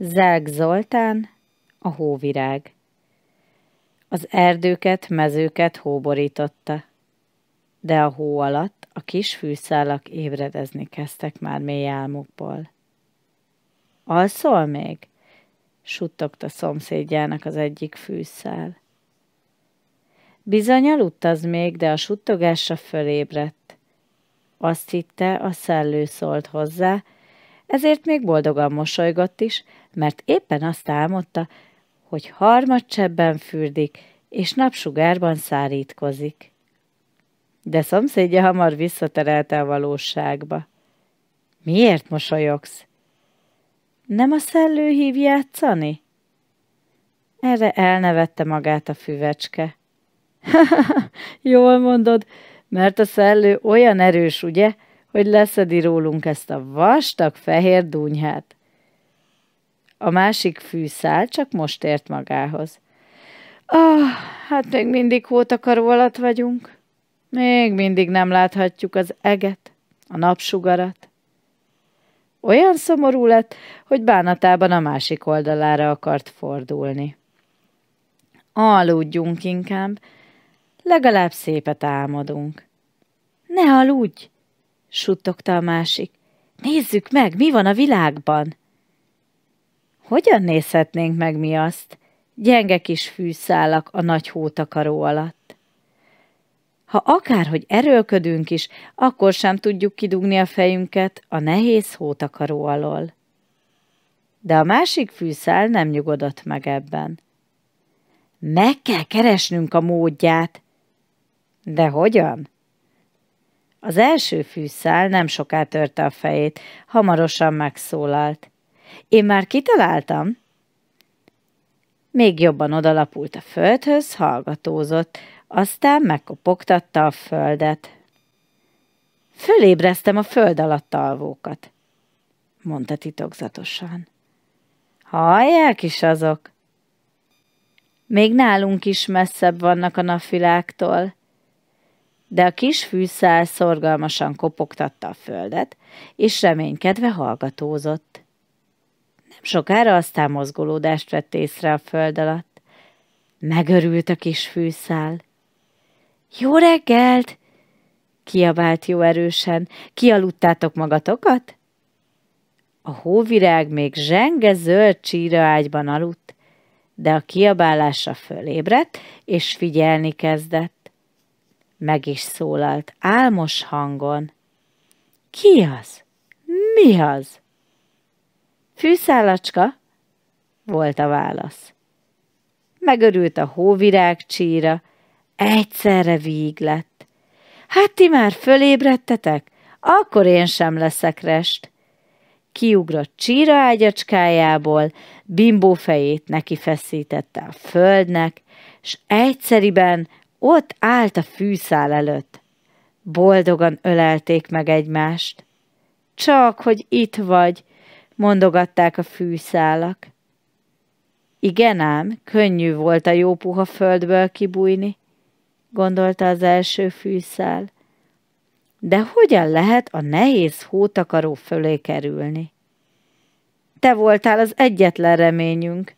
Zelk Zoltán, a hóvirág. Az erdőket, mezőket hóborította, de a hó alatt a kis fűszálak ébredezni kezdtek már mély álmukból. Alszol még? suttogta szomszédjának az egyik fűszál. Bizony aludt az még, de a suttogásra fölébredt. Azt hitte, a szellő szólt hozzá, ezért még boldogan mosolygott is, mert éppen azt álmodta, hogy harmadcsebben fürdik, és napsugárban szárítkozik. De szomszédja hamar visszaterelte a valóságba. Miért mosolyogsz? Nem a szellő hív játszani? Erre elnevette magát a füvecske. Jól mondod, mert a szellő olyan erős, ugye, hogy leszedi rólunk ezt a vastag fehér dunyhát. A másik fűszál csak most ért magához. Ah, hát még mindig hótakaró alatt vagyunk. Még mindig nem láthatjuk az eget, a napsugarat. Olyan szomorú lett, hogy bánatában a másik oldalára akart fordulni. Aludjunk inkább, legalább szépet álmodunk. Ne aludj! suttogta a másik. Nézzük meg, mi van a világban! Hogyan nézhetnénk meg mi azt? Gyenge kis fűszálak a nagy hótakaró alatt. Ha akárhogy erőlködünk is, akkor sem tudjuk kidugni a fejünket a nehéz hótakaró alól. De a másik fűszál nem nyugodott meg ebben. Meg kell keresnünk a módját. De hogyan? Az első fűszál nem soká törte a fejét, hamarosan megszólalt. Én már kitaláltam? Még jobban odalapult a földhöz, hallgatózott, aztán megkopogtatta a földet. Fölébreztem a föld alatt alvókat, mondta titokzatosan. Hallják is azok! Még nálunk is messzebb vannak a napvilágtól, de a kis fűszál szorgalmasan kopogtatta a földet, és reménykedve hallgatózott. Nem sokára aztán mozgolódást vett észre a föld alatt. Megörült a kis fűszál. Jó reggelt! kiabált jó erősen. Kialudtátok magatokat? A hóvirág még zsenge zöld csíra ágyban aludt, de a kiabálásra fölébredt, és figyelni kezdett meg is szólalt álmos hangon. Ki az? Mi az? Fűszálacska, volt a válasz. Megörült a hóvirág csíra, egyszerre víg lett. Hát ti már fölébredtetek? Akkor én sem leszek rest. Kiugrott csíra ágyacskájából, bimbó fejét neki feszítette a földnek, s egyszeriben ott állt a fűszál előtt. Boldogan ölelték meg egymást. Csak, hogy itt vagy, mondogatták a fűszálak. Igen ám, könnyű volt a jó puha földből kibújni, gondolta az első fűszál. De hogyan lehet a nehéz hótakaró fölé kerülni? Te voltál az egyetlen reményünk,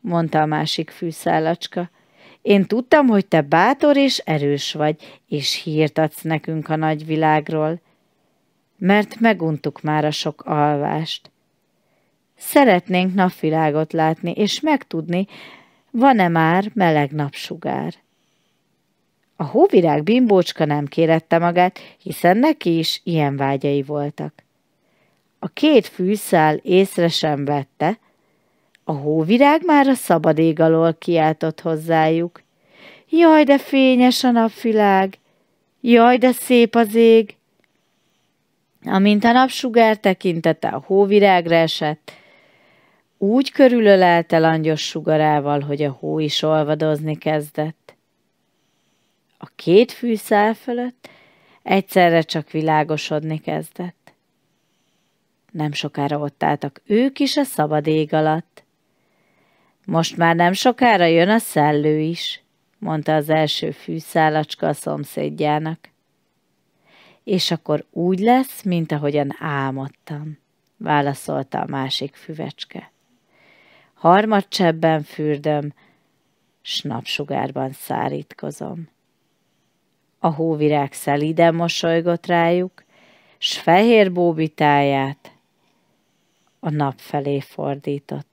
mondta a másik fűszálacska. Én tudtam, hogy te bátor és erős vagy, és hírt adsz nekünk a nagyvilágról, mert meguntuk már a sok alvást. Szeretnénk napvilágot látni, és megtudni, van-e már meleg napsugár. A hóvirág bimbócska nem kérette magát, hiszen neki is ilyen vágyai voltak. A két fűszál észre sem vette, a hóvirág már a szabad ég alól kiáltott hozzájuk. Jaj, de fényes a napvilág! Jaj, de szép az ég! Amint a napsugár tekintete a hóvirágra esett, úgy körülölelte langyos sugarával, hogy a hó is olvadozni kezdett. A két fűszál fölött egyszerre csak világosodni kezdett. Nem sokára ott álltak ők is a szabad ég alatt. Most már nem sokára jön a szellő is, mondta az első fűszálacska a szomszédjának. És akkor úgy lesz, mint ahogyan álmodtam, válaszolta a másik füvecske. Harmad csebben fürdöm, s napsugárban szárítkozom. A hóvirág szeliden mosolygott rájuk, s fehér bóbitáját a nap felé fordított.